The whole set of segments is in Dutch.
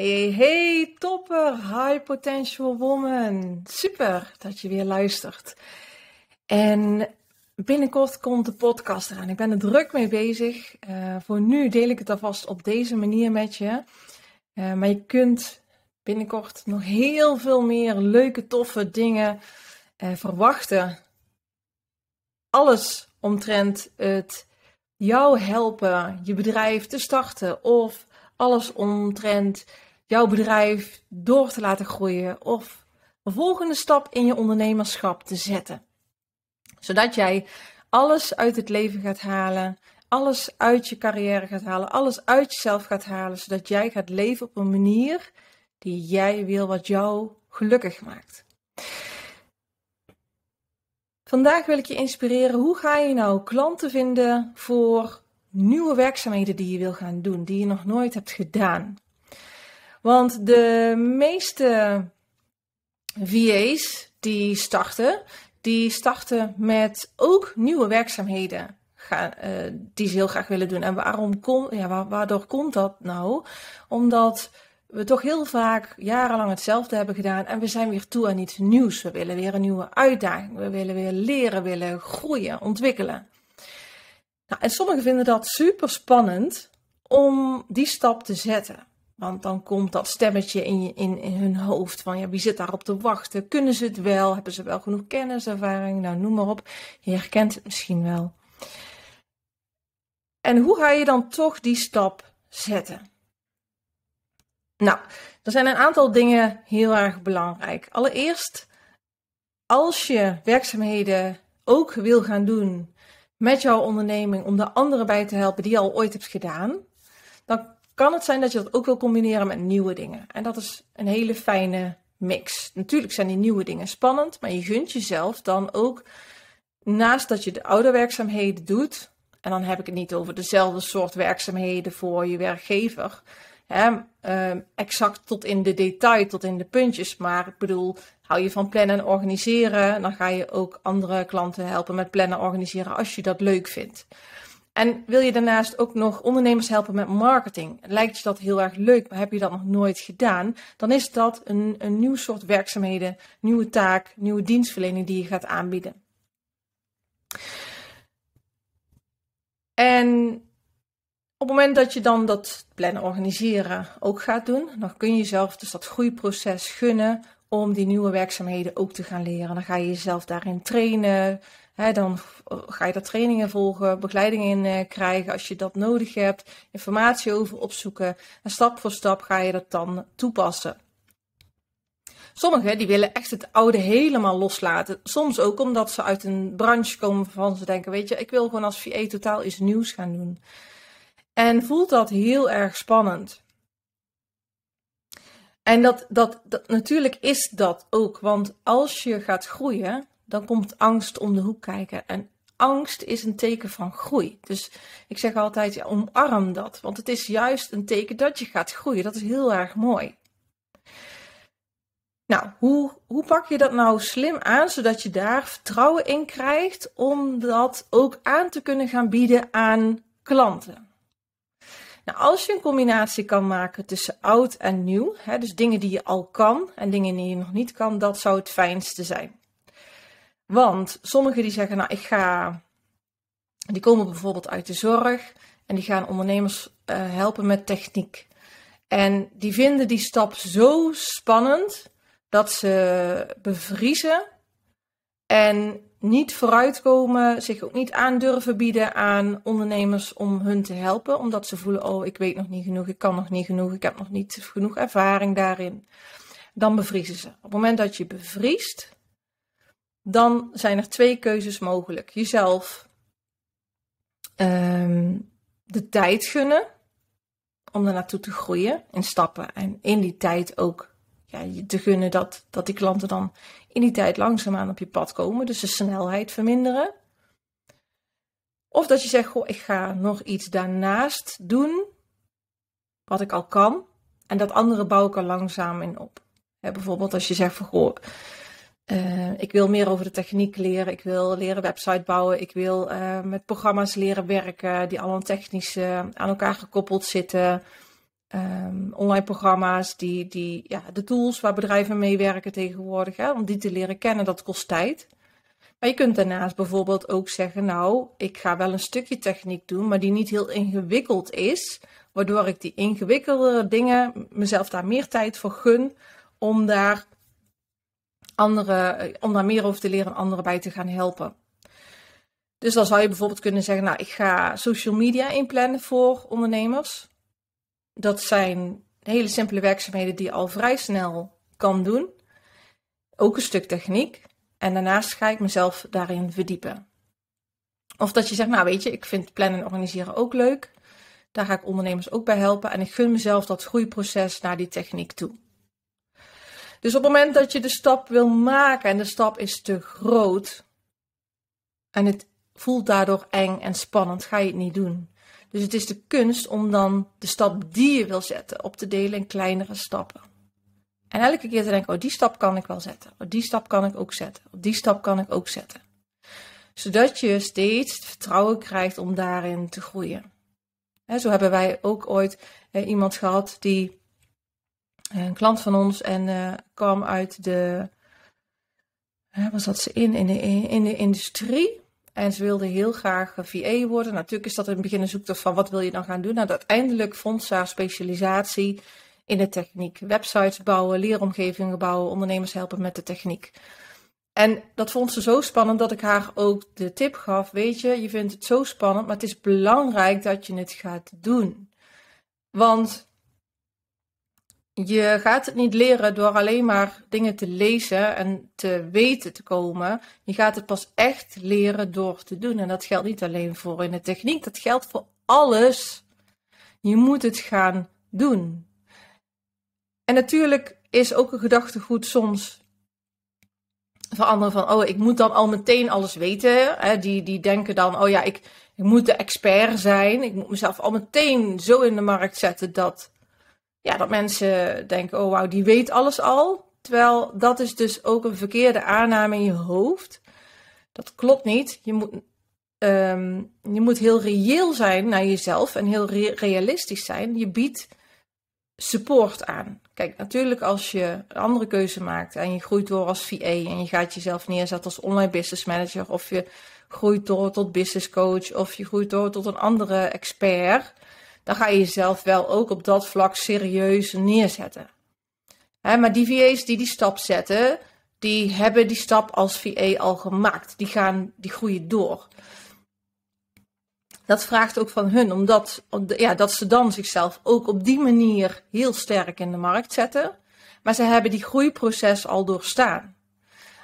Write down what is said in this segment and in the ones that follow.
Hey, hey, topper, high potential woman. Super dat je weer luistert. En binnenkort komt de podcast eraan. Ik ben er druk mee bezig. Eh, voor nu deel ik het alvast op deze manier met je. Eh, maar je kunt binnenkort nog heel veel meer leuke, toffe dingen eh, verwachten. Alles omtrent het jou helpen je bedrijf te starten of alles omtrent jouw bedrijf door te laten groeien of een volgende stap in je ondernemerschap te zetten. Zodat jij alles uit het leven gaat halen, alles uit je carrière gaat halen, alles uit jezelf gaat halen, zodat jij gaat leven op een manier die jij wil, wat jou gelukkig maakt. Vandaag wil ik je inspireren. Hoe ga je nou klanten vinden voor nieuwe werkzaamheden die je wil gaan doen, die je nog nooit hebt gedaan? Want de meeste VA's die starten, die starten met ook nieuwe werkzaamheden gaan, eh, die ze heel graag willen doen. En waarom kom, ja, waardoor komt dat nou? Omdat we toch heel vaak jarenlang hetzelfde hebben gedaan en we zijn weer toe aan iets nieuws. We willen weer een nieuwe uitdaging, we willen weer leren, willen groeien, ontwikkelen. Nou, en sommigen vinden dat super spannend om die stap te zetten. Want dan komt dat stemmetje in, in, in hun hoofd van ja, wie zit daarop te wachten? Kunnen ze het wel? Hebben ze wel genoeg kennis, ervaring? Nou, noem maar op. Je herkent het misschien wel. En hoe ga je dan toch die stap zetten? Nou, er zijn een aantal dingen heel erg belangrijk. Allereerst, als je werkzaamheden ook wil gaan doen met jouw onderneming om de anderen bij te helpen die je al ooit hebt gedaan, dan kan het zijn dat je dat ook wil combineren met nieuwe dingen. En dat is een hele fijne mix. Natuurlijk zijn die nieuwe dingen spannend, maar je gunt jezelf dan ook, naast dat je de oude werkzaamheden doet, en dan heb ik het niet over dezelfde soort werkzaamheden voor je werkgever, hè, ehm, exact tot in de detail, tot in de puntjes, maar ik bedoel, hou je van plannen en organiseren, dan ga je ook andere klanten helpen met plannen en organiseren als je dat leuk vindt. En wil je daarnaast ook nog ondernemers helpen met marketing? Lijkt je dat heel erg leuk, maar heb je dat nog nooit gedaan? Dan is dat een, een nieuw soort werkzaamheden, nieuwe taak, nieuwe dienstverlening die je gaat aanbieden. En op het moment dat je dan dat plannen organiseren ook gaat doen, dan kun je jezelf dus dat groeiproces gunnen om die nieuwe werkzaamheden ook te gaan leren. Dan ga je jezelf daarin trainen, dan ga je daar trainingen volgen, begeleiding in eh, krijgen als je dat nodig hebt, informatie over opzoeken. En stap voor stap ga je dat dan toepassen. Sommigen die willen echt het oude helemaal loslaten. Soms ook omdat ze uit een branche komen waarvan ze denken, weet je, ik wil gewoon als V.E. totaal iets nieuws gaan doen. En voelt dat heel erg spannend. En dat, dat, dat, natuurlijk is dat ook, want als je gaat groeien, dan komt angst om de hoek kijken. En angst is een teken van groei. Dus ik zeg altijd, omarm dat. Want het is juist een teken dat je gaat groeien. Dat is heel erg mooi. Nou, hoe, hoe pak je dat nou slim aan, zodat je daar vertrouwen in krijgt om dat ook aan te kunnen gaan bieden aan klanten? Nou, als je een combinatie kan maken tussen oud en nieuw, hè, dus dingen die je al kan en dingen die je nog niet kan, dat zou het fijnste zijn. Want sommigen die zeggen, nou ik ga, die komen bijvoorbeeld uit de zorg en die gaan ondernemers eh, helpen met techniek. En die vinden die stap zo spannend dat ze bevriezen en niet vooruitkomen, zich ook niet aandurven bieden aan ondernemers om hun te helpen, omdat ze voelen, oh ik weet nog niet genoeg, ik kan nog niet genoeg, ik heb nog niet genoeg ervaring daarin. Dan bevriezen ze. Op het moment dat je bevriest, dan zijn er twee keuzes mogelijk. Jezelf ehm, de tijd gunnen om daarnaartoe naartoe te groeien in stappen. En in die tijd ook ja, te gunnen dat, dat die klanten dan in die tijd langzaamaan op je pad komen. Dus de snelheid verminderen. Of dat je zegt, goh, ik ga nog iets daarnaast doen, wat ik al kan. En dat andere bouw ik er langzaam in op. bijvoorbeeld als je zegt van, goh, eh, ik wil meer over de techniek leren. Ik wil leren website bouwen. Ik wil eh, met programma's leren werken die allemaal technisch eh, aan elkaar gekoppeld zitten. Ehm, online programma's, die, die, ja, de tools waar bedrijven mee werken tegenwoordig. Hè, om die te leren kennen, dat kost tijd. Maar je kunt daarnaast bijvoorbeeld ook zeggen, nou, ik ga wel een stukje techniek doen, maar die niet heel ingewikkeld is. Waardoor ik die ingewikkelde dingen mezelf daar meer tijd voor gun om daar eh, om daar meer over te leren en anderen bij te gaan helpen. Dus dan zou je bijvoorbeeld kunnen zeggen, nou, ik ga social media inplannen voor ondernemers. Dat zijn hele simpele werkzaamheden die je al vrij snel kan doen. Ook een stuk techniek. En daarnaast ga ik mezelf daarin verdiepen. Of dat je zegt, nou weet je, ik vind plannen en organiseren ook leuk. Daar ga ik ondernemers ook bij helpen. En ik gun mezelf dat groeiproces naar die techniek toe. Dus op het moment dat je de stap wil maken en de stap is te groot en het voelt daardoor eng en spannend, ga je het niet doen. Dus het is de kunst om dan de stap die je wil zetten op te delen in kleinere stappen. En elke keer te denken, oh die stap kan ik wel zetten, oh die stap kan ik ook zetten, oh die stap kan ik ook zetten. Zodat je steeds het vertrouwen krijgt om daarin te groeien. He, zo hebben wij ook ooit iemand gehad die een klant van ons en uh, kwam uit de. was dat ze in? In de, in de industrie. En ze wilde heel graag eh, VA worden. Natuurlijk is dat in het begin een zoektocht van wat wil je dan gaan doen. Nou, uiteindelijk vond ze haar specialisatie in de techniek. Websites bouwen, leeromgevingen bouwen, ondernemers helpen met de techniek. En dat vond ze zo spannend dat ik haar ook de tip gaf: Weet je, je vindt het zo spannend, maar het is belangrijk dat je het gaat doen. Want je gaat het niet leren door alleen maar dingen te lezen en te weten te komen. Je gaat het pas echt leren door te doen. En dat geldt niet alleen voor in de techniek, dat geldt voor alles. Je moet het gaan doen. En natuurlijk is ook een gedachtegoed soms van anderen van, oh, ik moet dan al meteen alles weten. Hè? Die, die denken dan, oh ja, ik, ik moet de expert zijn. Ik moet mezelf al meteen zo in de markt zetten dat ja, dat mensen denken, oh wauw, die weet alles al. Terwijl dat is dus ook een verkeerde aanname in je hoofd. Dat klopt niet. Je moet, ehm, je moet heel reëel zijn naar jezelf en heel realistisch zijn. Je biedt support aan. Kijk, natuurlijk als je een andere keuze maakt en je groeit door als VA en je gaat jezelf neerzetten als online business manager of je groeit door tot business coach of je groeit door tot een andere expert dan ga je jezelf wel ook op dat vlak serieus neerzetten. maar die VA's die die stap zetten, die hebben die stap als VA al gemaakt. Die, gaan, die groeien door. Dat vraagt ook van hun, omdat ja, dat ze dan zichzelf ook op die manier heel sterk in de markt zetten. Maar ze hebben die groeiproces al doorstaan.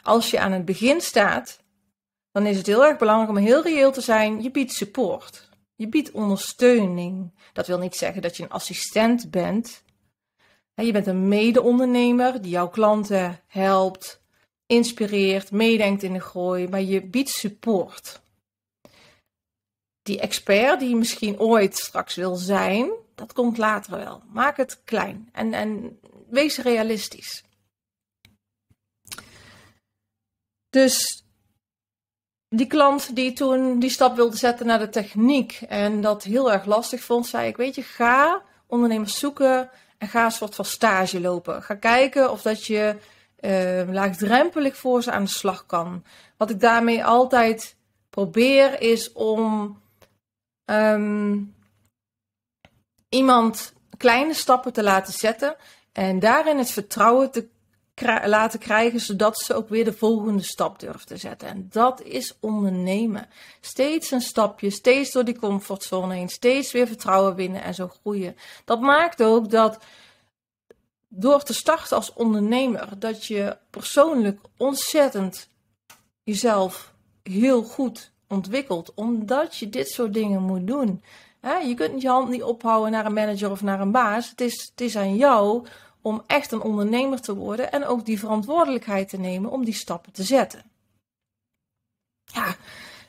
Als je aan het begin staat, dan is het heel erg belangrijk om heel reëel te zijn. Je biedt support. Je biedt ondersteuning. Dat wil niet zeggen dat je een assistent bent. Je bent een mede-ondernemer die jouw klanten helpt, inspireert, meedenkt in de groei, maar je biedt support. Die expert die je misschien ooit straks wil zijn, dat komt later wel. Maak het klein en, en wees realistisch. Dus die klant die toen die stap wilde zetten naar de techniek en dat heel erg lastig vond, zei ik: Weet je, ga ondernemers zoeken en ga een soort van stage lopen. Ga kijken of dat je eh, laagdrempelig voor ze aan de slag kan. Wat ik daarmee altijd probeer is om ehm, iemand kleine stappen te laten zetten en daarin het vertrouwen te laten krijgen, zodat ze ook weer de volgende stap durven te zetten. En dat is ondernemen. Steeds een stapje, steeds door die comfortzone heen, steeds weer vertrouwen winnen en zo groeien. Dat maakt ook dat door te starten als ondernemer, dat je persoonlijk ontzettend jezelf heel goed ontwikkelt, omdat je dit soort dingen moet doen. Je kunt je hand niet ophouden naar een manager of naar een baas. Het is, het is aan jou om echt een ondernemer te worden en ook die verantwoordelijkheid te nemen om die stappen te zetten. Ja,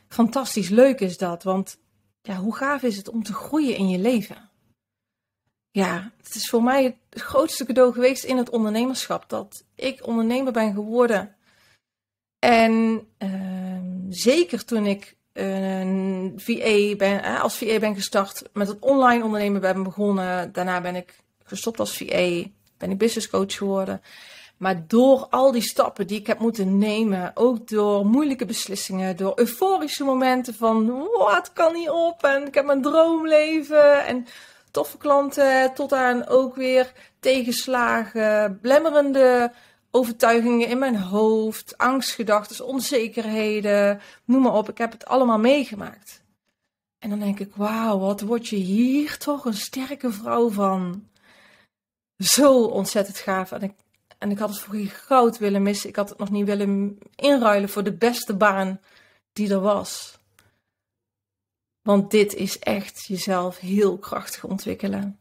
fantastisch leuk is dat, want ja, hoe gaaf is het om te groeien in je leven? Ja, het is voor mij het grootste cadeau geweest in het ondernemerschap dat ik ondernemer ben geworden. En ehm, zeker toen ik een ben, als VA ben gestart, met het online ondernemen ben begonnen. Daarna ben ik gestopt als VA ben ik businesscoach geworden. Maar door al die stappen die ik heb moeten nemen, ook door moeilijke beslissingen, door euforische momenten van wat kan niet op en ik heb mijn droomleven en toffe klanten, tot aan ook weer tegenslagen, blemmerende overtuigingen in mijn hoofd, angstgedachten, onzekerheden, noem maar op. Ik heb het allemaal meegemaakt. En dan denk ik, wauw, wat word je hier toch een sterke vrouw van? zo ontzettend gaaf. En ik, en ik had het voor geen goud willen missen. Ik had het nog niet willen inruilen voor de beste baan die er was. Want dit is echt jezelf heel krachtig ontwikkelen.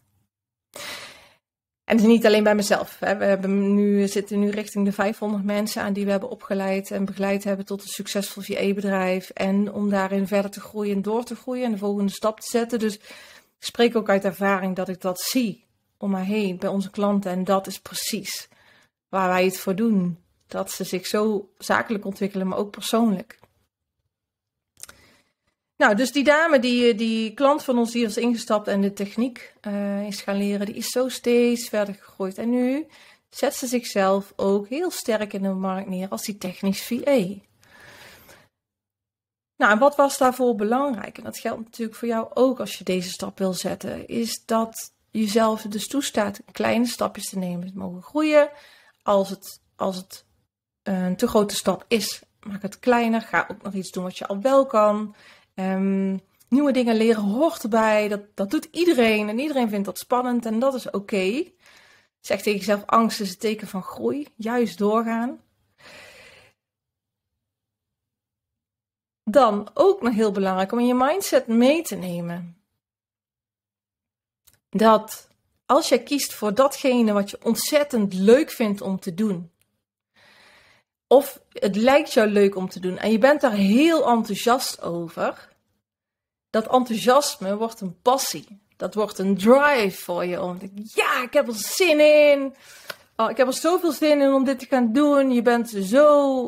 En het is niet alleen bij mezelf. Hè. We hebben nu, zitten nu richting de 500 mensen aan die we hebben opgeleid en begeleid hebben tot een succesvol VA-bedrijf. En om daarin verder te groeien en door te groeien en de volgende stap te zetten. Dus ik spreek ook uit ervaring dat ik dat zie om haar heen, bij onze klanten. En dat is precies waar wij het voor doen. Dat ze zich zo zakelijk ontwikkelen, maar ook persoonlijk. Nou, dus die dame, die, eh, die klant van ons, hier is ingestapt en de techniek eh, is gaan leren, die is zo steeds verder gegroeid. En nu zet ze zichzelf ook heel sterk in de markt neer als die technisch VA. Nou, wat was daarvoor belangrijk? En dat geldt natuurlijk voor jou ook als je deze stap wil zetten. Is dat jezelf dus toestaat kleine stapjes te nemen. mogen groeien. Als het, als het een eh, te grote stap is, maak het kleiner. Ga ook nog iets doen wat je al wel kan. Ehm, nieuwe dingen leren hoort erbij. Dat, dat doet iedereen. En iedereen vindt dat spannend. En dat is oké. Zeg tegen jezelf: angst is een teken van groei. Juist doorgaan. Dan ook nog heel belangrijk om in je mindset mee te nemen dat als jij kiest voor datgene wat je ontzettend leuk vindt om te doen, of het lijkt jou leuk om te doen en je bent daar heel enthousiast over, dat enthousiasme wordt een passie. Dat wordt een drive voor je. Om te, ja, ik heb er zin in. Oh, ik heb er zoveel zin in om dit te gaan doen. Je bent zo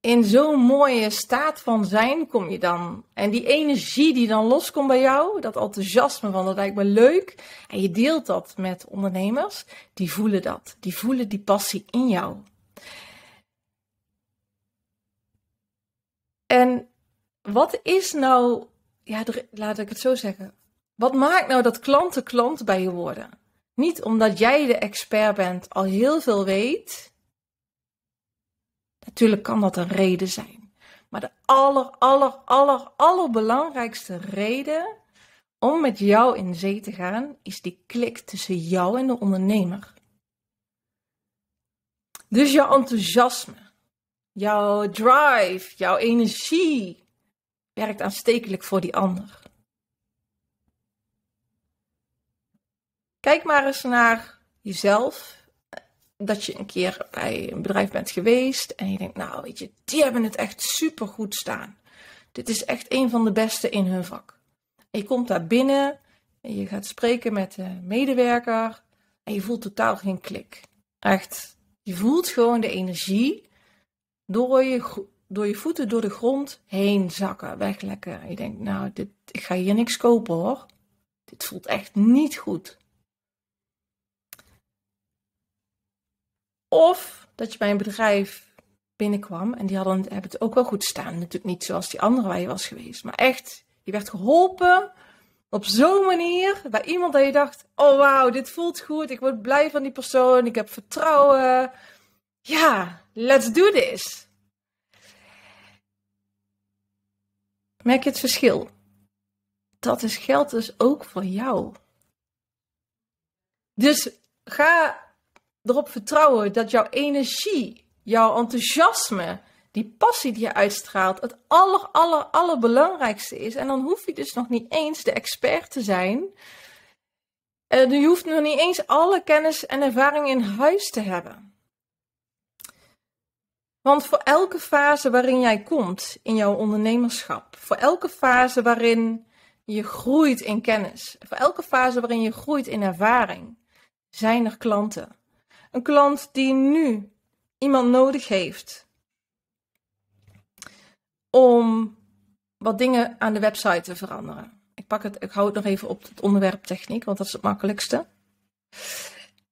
in zo'n mooie staat van zijn kom je dan. En die energie die dan loskomt bij jou, dat enthousiasme van dat lijkt me leuk. En je deelt dat met ondernemers, die voelen dat. Die voelen die passie in jou. En wat is nou, ja, laat ik het zo zeggen. Wat maakt nou dat klanten klant bij je worden? Niet omdat jij de expert bent, al heel veel weet. Natuurlijk kan dat een reden zijn. Maar de aller, aller, aller, allerbelangrijkste reden om met jou in zee te gaan, is die klik tussen jou en de ondernemer. Dus jouw enthousiasme, jouw drive, jouw energie werkt aanstekelijk voor die ander. Kijk maar eens naar jezelf dat je een keer bij een bedrijf bent geweest en je denkt, nou weet je, die hebben het echt supergoed staan. Dit is echt een van de beste in hun vak. je komt daar binnen en je gaat spreken met de medewerker en je voelt totaal geen klik. Echt, je voelt gewoon de energie door je, door je voeten door de grond heen zakken, weglekken. je denkt, nou, dit, ik ga hier niks kopen hoor. Dit voelt echt niet goed. Of dat je bij een bedrijf binnenkwam en die hadden, hebben het ook wel goed staan. Natuurlijk niet zoals die andere waar je was geweest. Maar echt, je werd geholpen op zo'n manier bij iemand dat je dacht: oh wauw, dit voelt goed. Ik word blij van die persoon. Ik heb vertrouwen. Ja, let's do this. Merk je het verschil? Dat is geld dus ook voor jou. Dus ga erop vertrouwen dat jouw energie, jouw enthousiasme, die passie die je uitstraalt, het aller, aller, allerbelangrijkste is. En dan hoef je dus nog niet eens de expert te zijn. En eh, je hoeft nog niet eens alle kennis en ervaring in huis te hebben. Want voor elke fase waarin jij komt in jouw ondernemerschap, voor elke fase waarin je groeit in kennis, voor elke fase waarin je groeit in ervaring, zijn er klanten. Een klant die nu iemand nodig heeft om wat dingen aan de website te veranderen. Ik, pak het, ik hou het nog even op het onderwerp techniek, want dat is het makkelijkste.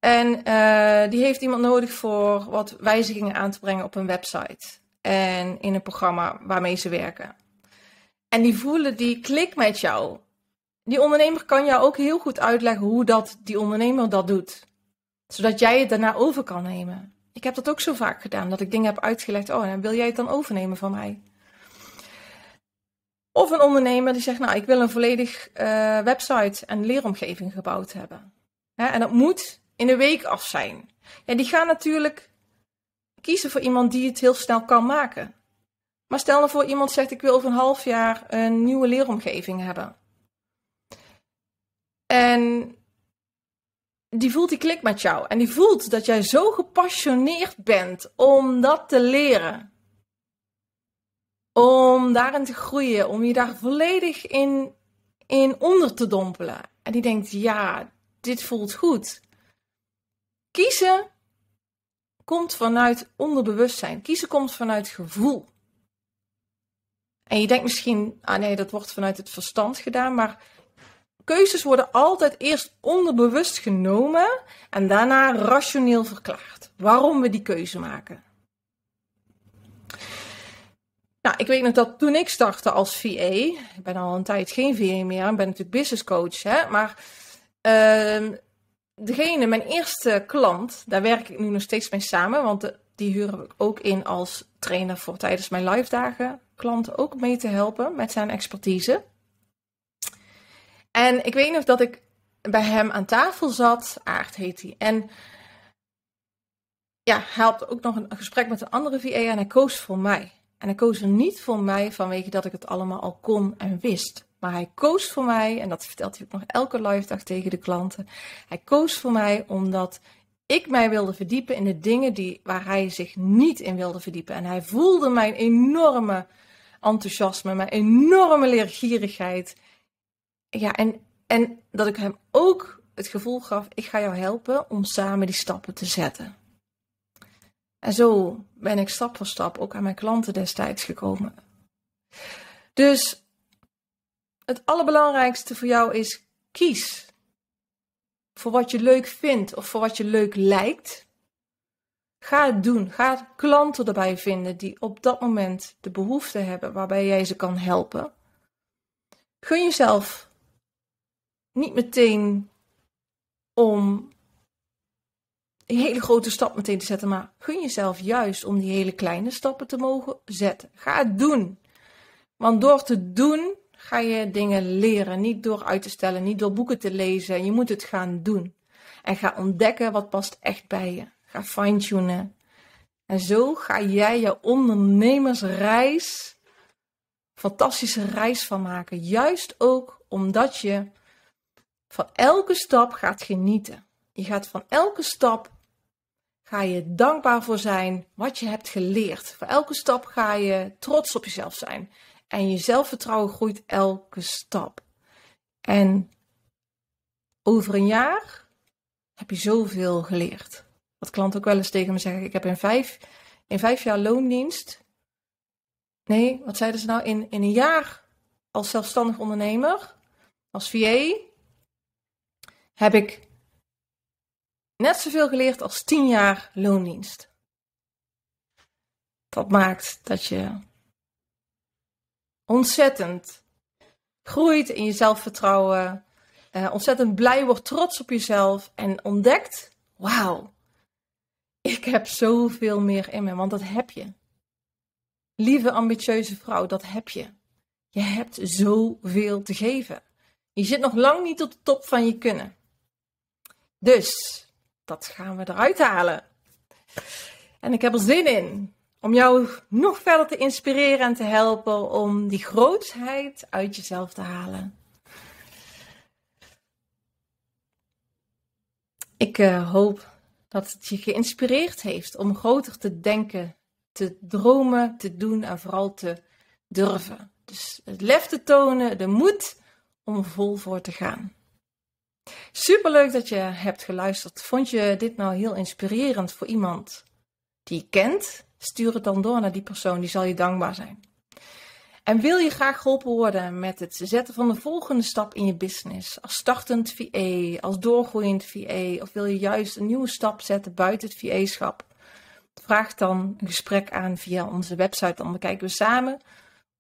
En eh, die heeft iemand nodig voor wat wijzigingen aan te brengen op een website en in een programma waarmee ze werken. En die voelen die klik met jou. Die ondernemer kan jou ook heel goed uitleggen hoe dat die ondernemer dat doet zodat jij het daarna over kan nemen. Ik heb dat ook zo vaak gedaan, dat ik dingen heb uitgelegd. Oh, en wil jij het dan overnemen van mij? Of een ondernemer die zegt, nou, ik wil een volledig eh, website en leeromgeving gebouwd hebben. en dat moet in een week af zijn. die gaan natuurlijk kiezen voor iemand die het heel snel kan maken. Maar stel nou voor iemand zegt, ik wil over een half jaar een nieuwe leeromgeving hebben. En die voelt die klik met jou. En die voelt dat jij zo gepassioneerd bent om dat te leren. Om daarin te groeien, om je daar volledig in, in onder te dompelen. En die denkt, ja, dit voelt goed. Kiezen komt vanuit onderbewustzijn. Kiezen komt vanuit gevoel. En je denkt misschien, ah nee, dat wordt vanuit het verstand gedaan, maar keuzes worden altijd eerst onderbewust genomen en daarna rationeel verklaard. Waarom we die keuze maken. Nou, ik weet nog dat toen ik startte als VA, ik ben al een tijd geen VA meer, ik ben natuurlijk business coach, hè, maar ehm, degene, mijn eerste klant, daar werk ik nu nog steeds mee samen, want die huren we ook in als trainer voor tijdens mijn live dagen klanten ook mee te helpen met zijn expertise. En ik weet nog dat ik bij hem aan tafel zat. Aard heet hij. En ja, hij had ook nog een gesprek met een andere VA en hij koos voor mij. En hij koos er niet voor mij vanwege dat ik het allemaal al kon en wist. Maar hij koos voor mij, en dat vertelt hij ook nog elke live dag tegen de klanten. Hij koos voor mij omdat ik mij wilde verdiepen in de dingen die, waar hij zich niet in wilde verdiepen. En hij voelde mijn enorme enthousiasme, mijn enorme leergierigheid ja, en, en dat ik hem ook het gevoel gaf: ik ga jou helpen om samen die stappen te zetten. En zo ben ik stap voor stap ook aan mijn klanten destijds gekomen. Dus het allerbelangrijkste voor jou is: kies voor wat je leuk vindt of voor wat je leuk lijkt. Ga het doen. Ga klanten erbij vinden die op dat moment de behoefte hebben waarbij jij ze kan helpen. Gun jezelf niet meteen om een hele grote stap meteen te zetten, maar gun jezelf juist om die hele kleine stappen te mogen zetten. Ga het doen. Want door te doen ga je dingen leren. Niet door uit te stellen, niet door boeken te lezen. Je moet het gaan doen. En ga ontdekken wat past echt bij je. Ga fine-tunen. En zo ga jij je ondernemersreis, fantastische reis van maken. Juist ook omdat je van elke stap gaat genieten. Je gaat van elke stap ga je dankbaar voor zijn wat je hebt geleerd. Voor elke stap ga je trots op jezelf zijn. En je zelfvertrouwen groeit elke stap. En over een jaar heb je zoveel geleerd. Wat klanten ook wel eens tegen me zeggen. Ik heb in vijf, in vijf jaar loondienst. Nee, wat zeiden ze nou? In, in een jaar als zelfstandig ondernemer, als VA, heb ik net zoveel geleerd als tien jaar loondienst. Dat maakt dat je ontzettend groeit in je zelfvertrouwen, eh, ontzettend blij wordt, trots op jezelf en ontdekt: wauw, ik heb zoveel meer in me, want dat heb je. Lieve ambitieuze vrouw, dat heb je. Je hebt zoveel te geven. Je zit nog lang niet op de top van je kunnen. Dus dat gaan we eruit halen. En ik heb er zin in om jou nog verder te inspireren en te helpen om die grootheid uit jezelf te halen. Ik eh, hoop dat het je geïnspireerd heeft om groter te denken, te dromen, te doen en vooral te durven. Dus het lef te tonen, de moed om vol voor te gaan. Superleuk dat je hebt geluisterd. Vond je dit nou heel inspirerend voor iemand die je kent? Stuur het dan door naar die persoon, die zal je dankbaar zijn. En wil je graag geholpen worden met het zetten van de volgende stap in je business? Als startend VA, als doorgroeiend VA, of wil je juist een nieuwe stap zetten buiten het ve schap Vraag dan een gesprek aan via onze website. Dan bekijken we samen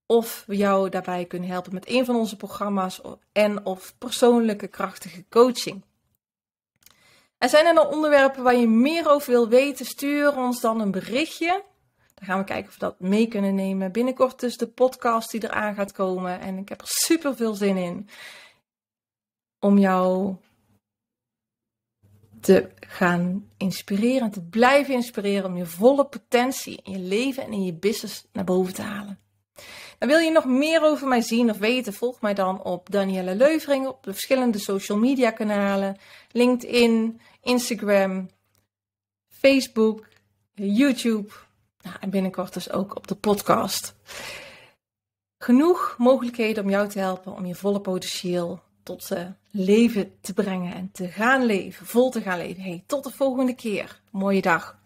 of we jou daarbij kunnen helpen met een van onze programma's en of persoonlijke krachtige coaching. En zijn er nog onderwerpen waar je meer over wil weten? Stuur ons dan een berichtje. Dan gaan we kijken of we dat mee kunnen nemen. Binnenkort dus de podcast die eraan gaat komen. En ik heb er super veel zin in om jou te gaan inspireren, te blijven inspireren om je volle potentie in je leven en in je business naar boven te halen. En wil je nog meer over mij zien of weten, volg mij dan op Danielle Leuvering op de verschillende social media kanalen. LinkedIn, Instagram, Facebook, YouTube nou, en binnenkort dus ook op de podcast. Genoeg mogelijkheden om jou te helpen om je volle potentieel tot eh, leven te brengen en te gaan leven, vol te gaan leven. Hey, tot de volgende keer. Mooie dag.